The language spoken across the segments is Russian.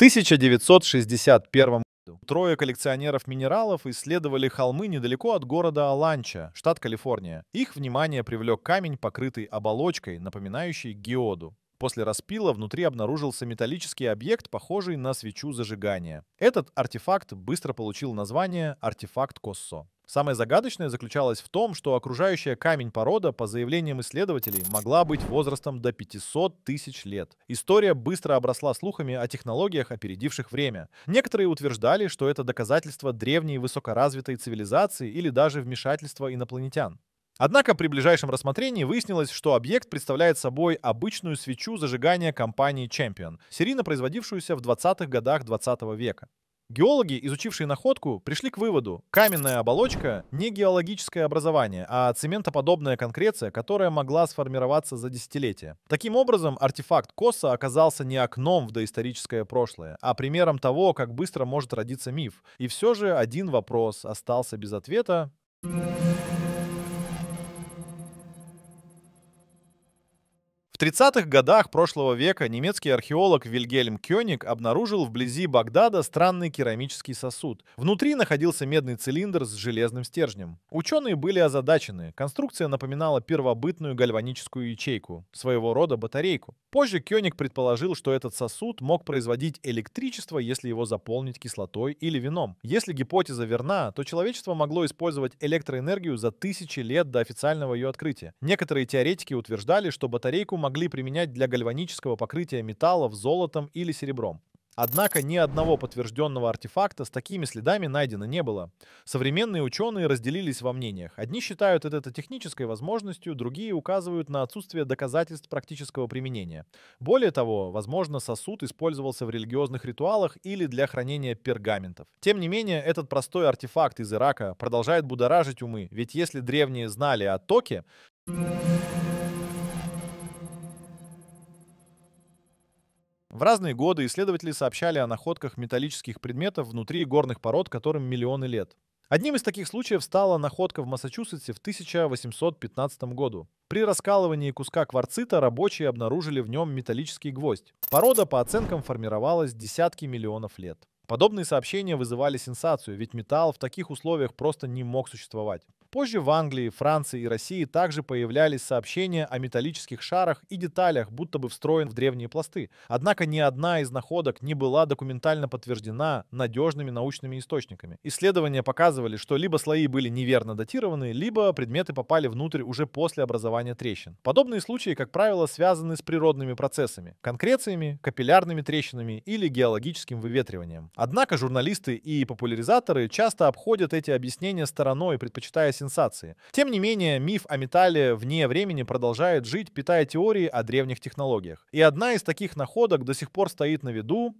1961 году трое коллекционеров минералов исследовали холмы недалеко от города Аланча, штат Калифорния. Их внимание привлек камень, покрытый оболочкой, напоминающей геоду. После распила внутри обнаружился металлический объект, похожий на свечу зажигания. Этот артефакт быстро получил название «Артефакт Коссо». Самое загадочное заключалось в том, что окружающая камень порода, по заявлениям исследователей, могла быть возрастом до 500 тысяч лет. История быстро обросла слухами о технологиях, опередивших время. Некоторые утверждали, что это доказательство древней высокоразвитой цивилизации или даже вмешательства инопланетян. Однако при ближайшем рассмотрении выяснилось, что объект представляет собой обычную свечу зажигания компании Champion, серийно производившуюся в 20-х годах 20 века. Геологи, изучившие находку, пришли к выводу, каменная оболочка — не геологическое образование, а цементоподобная конкреция, которая могла сформироваться за десятилетия. Таким образом, артефакт Коса оказался не окном в доисторическое прошлое, а примером того, как быстро может родиться миф. И все же один вопрос остался без ответа. В 30-х годах прошлого века немецкий археолог Вильгельм Кёник обнаружил вблизи Багдада странный керамический сосуд. Внутри находился медный цилиндр с железным стержнем. Ученые были озадачены. Конструкция напоминала первобытную гальваническую ячейку, своего рода батарейку. Позже Кёник предположил, что этот сосуд мог производить электричество, если его заполнить кислотой или вином. Если гипотеза верна, то человечество могло использовать электроэнергию за тысячи лет до официального ее открытия. Некоторые теоретики утверждали, что батарейку могли применять для гальванического покрытия металлов золотом или серебром. Однако ни одного подтвержденного артефакта с такими следами найдено не было. Современные ученые разделились во мнениях. Одни считают это технической возможностью, другие указывают на отсутствие доказательств практического применения. Более того, возможно, сосуд использовался в религиозных ритуалах или для хранения пергаментов. Тем не менее, этот простой артефакт из Ирака продолжает будоражить умы, ведь если древние знали о токе... В разные годы исследователи сообщали о находках металлических предметов внутри горных пород, которым миллионы лет. Одним из таких случаев стала находка в Массачусетсе в 1815 году. При раскалывании куска кварцита рабочие обнаружили в нем металлический гвоздь. Порода, по оценкам, формировалась десятки миллионов лет. Подобные сообщения вызывали сенсацию, ведь металл в таких условиях просто не мог существовать. Позже в Англии, Франции и России также появлялись сообщения о металлических шарах и деталях, будто бы встроен в древние пласты. Однако ни одна из находок не была документально подтверждена надежными научными источниками. Исследования показывали, что либо слои были неверно датированы, либо предметы попали внутрь уже после образования трещин. Подобные случаи, как правило, связаны с природными процессами, конкрециями, капиллярными трещинами или геологическим выветриванием. Однако журналисты и популяризаторы часто обходят эти объяснения стороной, предпочитая сенсации. Тем не менее, миф о металле вне времени продолжает жить, питая теории о древних технологиях. И одна из таких находок до сих пор стоит на виду.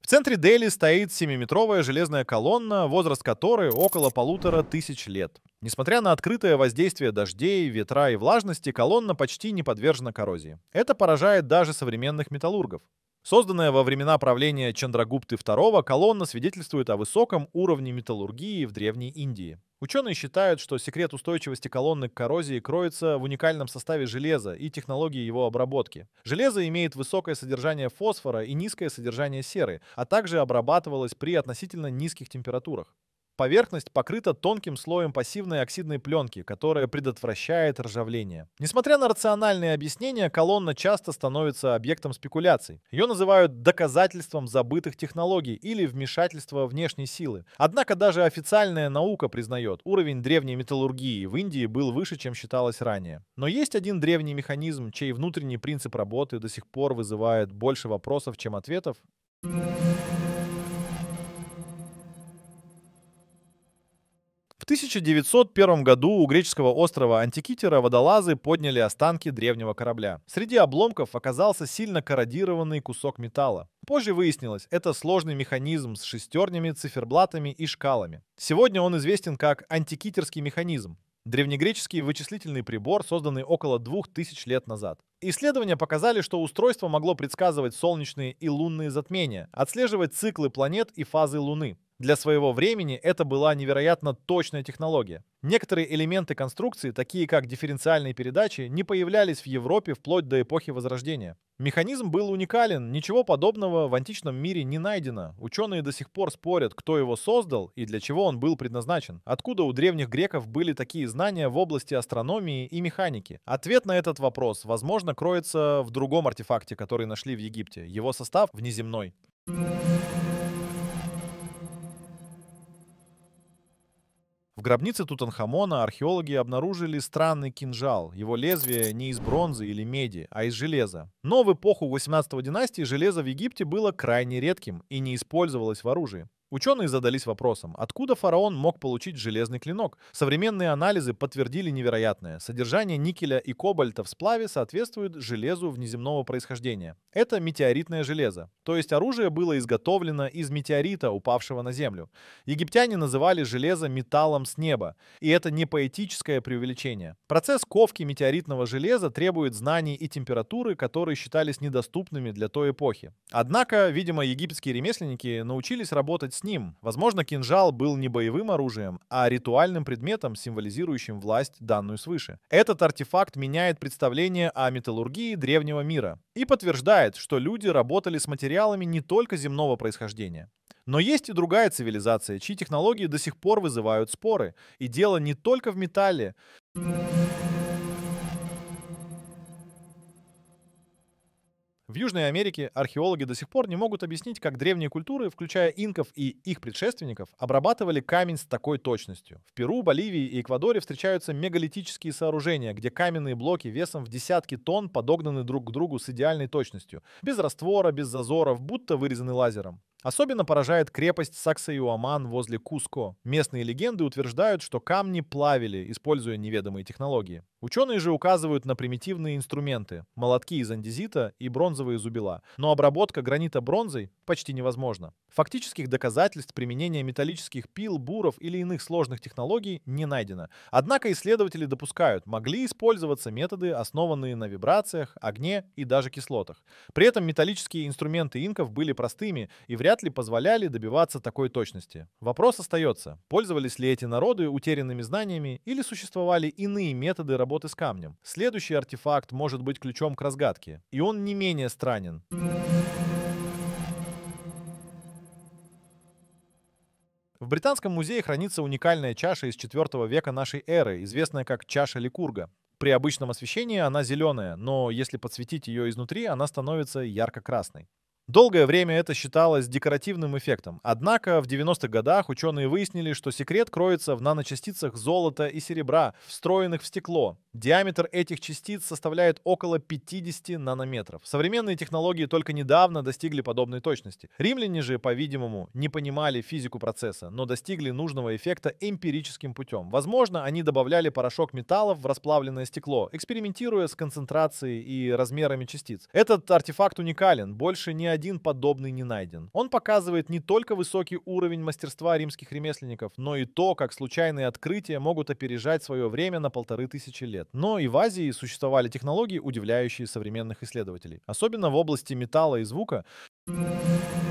В центре Дели стоит семиметровая железная колонна, возраст которой около полутора тысяч лет. Несмотря на открытое воздействие дождей, ветра и влажности, колонна почти не подвержена коррозии. Это поражает даже современных металлургов. Созданная во времена правления Чандрагупты II колонна свидетельствует о высоком уровне металлургии в Древней Индии. Ученые считают, что секрет устойчивости колонны к коррозии кроется в уникальном составе железа и технологии его обработки. Железо имеет высокое содержание фосфора и низкое содержание серы, а также обрабатывалось при относительно низких температурах поверхность покрыта тонким слоем пассивной оксидной пленки, которая предотвращает ржавление. Несмотря на рациональные объяснения, колонна часто становится объектом спекуляций. Ее называют доказательством забытых технологий или вмешательства внешней силы. Однако даже официальная наука признает, уровень древней металлургии в Индии был выше, чем считалось ранее. Но есть один древний механизм, чей внутренний принцип работы до сих пор вызывает больше вопросов, чем ответов. Thank 1901 году у греческого острова Антикитера водолазы подняли останки древнего корабля. Среди обломков оказался сильно корродированный кусок металла. Позже выяснилось, это сложный механизм с шестернями, циферблатами и шкалами. Сегодня он известен как антикитерский механизм. Древнегреческий вычислительный прибор, созданный около 2000 лет назад. Исследования показали, что устройство могло предсказывать солнечные и лунные затмения, отслеживать циклы планет и фазы Луны. Для своего времени это была невероятно точная технология. Некоторые элементы конструкции, такие как дифференциальные передачи, не появлялись в Европе вплоть до эпохи Возрождения. Механизм был уникален, ничего подобного в античном мире не найдено. Ученые до сих пор спорят, кто его создал и для чего он был предназначен. Откуда у древних греков были такие знания в области астрономии и механики? Ответ на этот вопрос, возможно, кроется в другом артефакте, который нашли в Египте. Его состав внеземной. В гробнице Тутанхамона археологи обнаружили странный кинжал. Его лезвие не из бронзы или меди, а из железа. Но в эпоху 18 династии железо в Египте было крайне редким и не использовалось в оружии. Ученые задались вопросом, откуда фараон мог получить железный клинок. Современные анализы подтвердили невероятное. Содержание никеля и кобальта в сплаве соответствует железу внеземного происхождения. Это метеоритное железо, то есть оружие было изготовлено из метеорита, упавшего на Землю. Египтяне называли железо металлом с неба, и это не поэтическое преувеличение. Процесс ковки метеоритного железа требует знаний и температуры, которые считались недоступными для той эпохи. Однако, видимо, египетские ремесленники научились работать с ним. Возможно, кинжал был не боевым оружием, а ритуальным предметом, символизирующим власть, данную свыше. Этот артефакт меняет представление о металлургии древнего мира и подтверждает, что люди работали с материалами не только земного происхождения. Но есть и другая цивилизация, чьи технологии до сих пор вызывают споры. И дело не только в металле. Южной Америке археологи до сих пор не могут объяснить, как древние культуры, включая инков и их предшественников, обрабатывали камень с такой точностью. В Перу, Боливии и Эквадоре встречаются мегалитические сооружения, где каменные блоки весом в десятки тонн подогнаны друг к другу с идеальной точностью, без раствора, без зазоров, будто вырезаны лазером. Особенно поражает крепость сакса возле Куско. Местные легенды утверждают, что камни плавили, используя неведомые технологии. Ученые же указывают на примитивные инструменты – молотки из андезита и бронзовые зубила. Но обработка гранита бронзой почти невозможна. Фактических доказательств применения металлических пил, буров или иных сложных технологий не найдено. Однако исследователи допускают, могли использоваться методы, основанные на вибрациях, огне и даже кислотах. При этом металлические инструменты инков были простыми и вряд вряд ли позволяли добиваться такой точности. Вопрос остается, пользовались ли эти народы утерянными знаниями или существовали иные методы работы с камнем. Следующий артефакт может быть ключом к разгадке, и он не менее странен. В Британском музее хранится уникальная чаша из 4 века нашей эры, известная как чаша Ликурга. При обычном освещении она зеленая, но если подсветить ее изнутри, она становится ярко-красной. Долгое время это считалось декоративным эффектом, однако в 90-х годах ученые выяснили, что секрет кроется в наночастицах золота и серебра, встроенных в стекло. Диаметр этих частиц составляет около 50 нанометров. Современные технологии только недавно достигли подобной точности. Римляне же, по-видимому, не понимали физику процесса, но достигли нужного эффекта эмпирическим путем. Возможно, они добавляли порошок металлов в расплавленное стекло, экспериментируя с концентрацией и размерами частиц. Этот артефакт уникален, больше ни один один подобный не найден. Он показывает не только высокий уровень мастерства римских ремесленников, но и то, как случайные открытия могут опережать свое время на полторы тысячи лет. Но и в Азии существовали технологии, удивляющие современных исследователей, особенно в области металла и звука. Thank you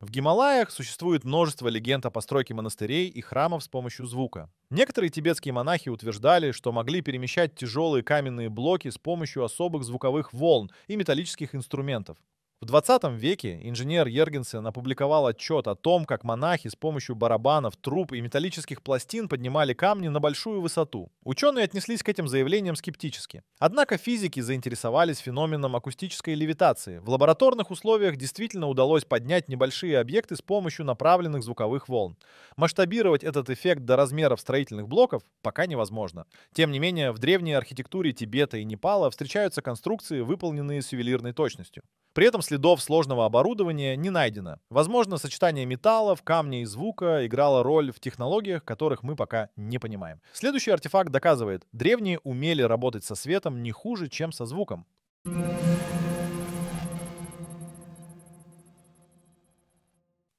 В Гималаях существует множество легенд о постройке монастырей и храмов с помощью звука. Некоторые тибетские монахи утверждали, что могли перемещать тяжелые каменные блоки с помощью особых звуковых волн и металлических инструментов. В 20 веке инженер Ергенсен опубликовал отчет о том, как монахи с помощью барабанов, труб и металлических пластин поднимали камни на большую высоту. Ученые отнеслись к этим заявлениям скептически. Однако физики заинтересовались феноменом акустической левитации. В лабораторных условиях действительно удалось поднять небольшие объекты с помощью направленных звуковых волн. Масштабировать этот эффект до размеров строительных блоков пока невозможно. Тем не менее, в древней архитектуре Тибета и Непала встречаются конструкции, выполненные с ювелирной точностью. При этом следов сложного оборудования не найдено. Возможно, сочетание металлов, камня и звука играло роль в технологиях, которых мы пока не понимаем. Следующий артефакт доказывает, древние умели работать со светом не хуже, чем со звуком.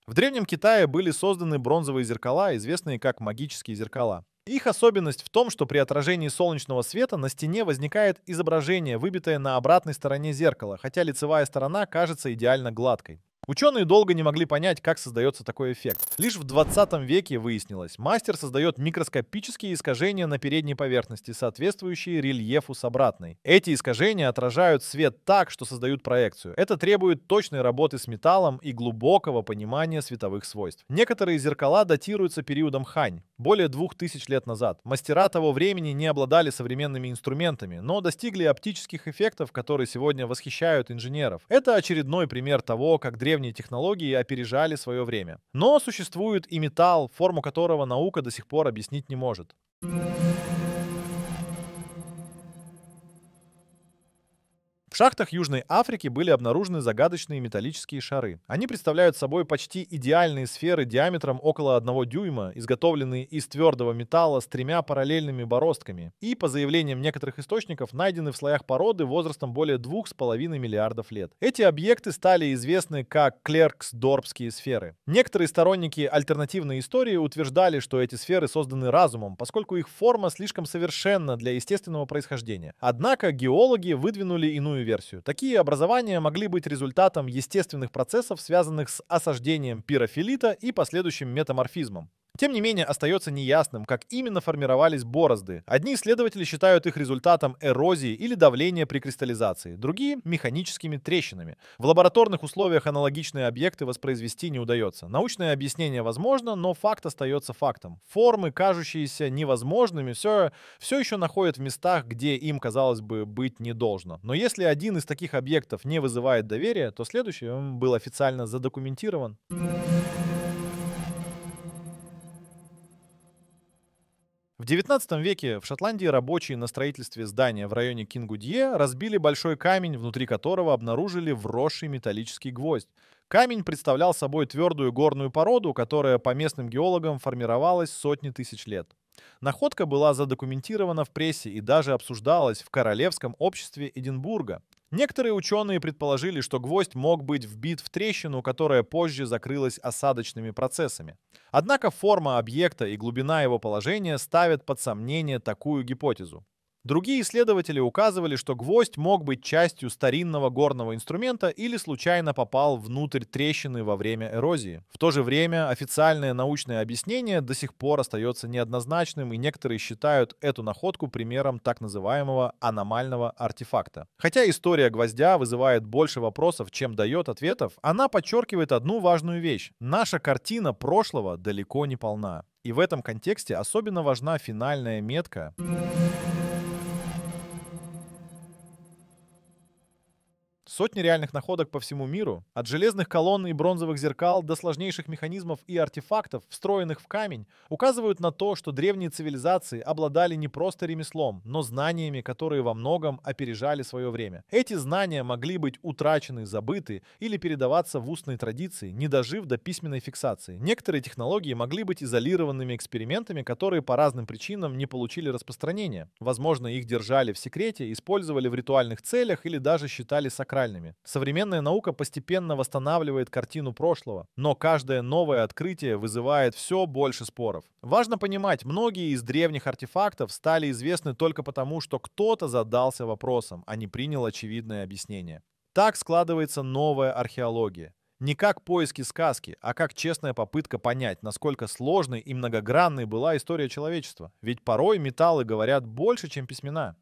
В Древнем Китае были созданы бронзовые зеркала, известные как магические зеркала. Их особенность в том, что при отражении солнечного света на стене возникает изображение, выбитое на обратной стороне зеркала, хотя лицевая сторона кажется идеально гладкой. Ученые долго не могли понять, как создается такой эффект. Лишь в 20 веке выяснилось, мастер создает микроскопические искажения на передней поверхности, соответствующие рельефу с обратной. Эти искажения отражают свет так, что создают проекцию. Это требует точной работы с металлом и глубокого понимания световых свойств. Некоторые зеркала датируются периодом Хань, более 2000 лет назад. Мастера того времени не обладали современными инструментами, но достигли оптических эффектов, которые сегодня восхищают инженеров. Это очередной пример того, как древние древние технологии опережали свое время. Но существует и металл, форму которого наука до сих пор объяснить не может. шахтах Южной Африки были обнаружены загадочные металлические шары. Они представляют собой почти идеальные сферы диаметром около одного дюйма, изготовленные из твердого металла с тремя параллельными бороздками. И, по заявлениям некоторых источников, найдены в слоях породы возрастом более 2,5 миллиардов лет. Эти объекты стали известны как Клерксдорпские сферы. Некоторые сторонники альтернативной истории утверждали, что эти сферы созданы разумом, поскольку их форма слишком совершенна для естественного происхождения. Однако геологи выдвинули иную версию версию. Такие образования могли быть результатом естественных процессов, связанных с осаждением пирофилита и последующим метаморфизмом. Тем не менее, остается неясным, как именно формировались борозды. Одни исследователи считают их результатом эрозии или давления при кристаллизации, другие — механическими трещинами. В лабораторных условиях аналогичные объекты воспроизвести не удается. Научное объяснение возможно, но факт остается фактом. Формы, кажущиеся невозможными, все, все еще находят в местах, где им, казалось бы, быть не должно. Но если один из таких объектов не вызывает доверия, то следующий был официально задокументирован. В XIX веке в Шотландии рабочие на строительстве здания в районе Кингудье разбили большой камень, внутри которого обнаружили вросший металлический гвоздь. Камень представлял собой твердую горную породу, которая по местным геологам формировалась сотни тысяч лет. Находка была задокументирована в прессе и даже обсуждалась в Королевском обществе Эдинбурга. Некоторые ученые предположили, что гвоздь мог быть вбит в трещину, которая позже закрылась осадочными процессами. Однако форма объекта и глубина его положения ставят под сомнение такую гипотезу. Другие исследователи указывали, что гвоздь мог быть частью старинного горного инструмента или случайно попал внутрь трещины во время эрозии. В то же время официальное научное объяснение до сих пор остается неоднозначным, и некоторые считают эту находку примером так называемого аномального артефакта. Хотя история гвоздя вызывает больше вопросов, чем дает ответов, она подчеркивает одну важную вещь. Наша картина прошлого далеко не полна. И в этом контексте особенно важна финальная метка. Сотни реальных находок по всему миру, от железных колонн и бронзовых зеркал до сложнейших механизмов и артефактов, встроенных в камень, указывают на то, что древние цивилизации обладали не просто ремеслом, но знаниями, которые во многом опережали свое время. Эти знания могли быть утрачены, забыты или передаваться в устной традиции, не дожив до письменной фиксации. Некоторые технологии могли быть изолированными экспериментами, которые по разным причинам не получили распространения. Возможно, их держали в секрете, использовали в ритуальных целях или даже считали сакральными актуальными. Современная наука постепенно восстанавливает картину прошлого, но каждое новое открытие вызывает все больше споров. Важно понимать, многие из древних артефактов стали известны только потому, что кто-то задался вопросом, а не принял очевидное объяснение. Так складывается новая археология. Не как поиски сказки, а как честная попытка понять, насколько сложной и многогранной была история человечества. Ведь порой металлы говорят больше, чем письмена.